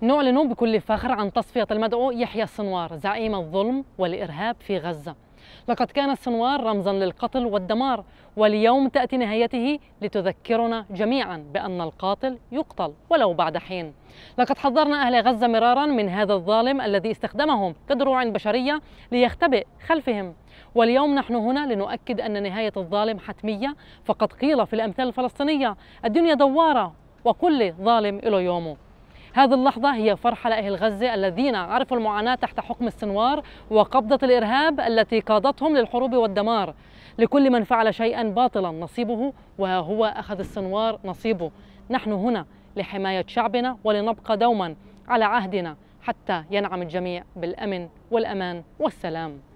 نعلن بكل فخر عن تصفية المدعو يحيى السنوار زعيم الظلم والإرهاب في غزة لقد كان السنوار رمزا للقتل والدمار واليوم تأتي نهايته لتذكرنا جميعا بأن القاتل يقتل ولو بعد حين لقد حذرنا أهل غزة مرارا من هذا الظالم الذي استخدمهم كدروع بشرية ليختبئ خلفهم واليوم نحن هنا لنؤكد أن نهاية الظالم حتمية فقد قيل في الأمثال الفلسطينية الدنيا دوارة وكل ظالم له يومه هذه اللحظة هي فرحة لأهل غزة الذين عرفوا المعاناة تحت حكم السنوار وقبضة الإرهاب التي قادتهم للحروب والدمار لكل من فعل شيئا باطلا نصيبه وها هو أخذ السنوار نصيبه نحن هنا لحماية شعبنا ولنبقى دوما على عهدنا حتى ينعم الجميع بالأمن والأمان والسلام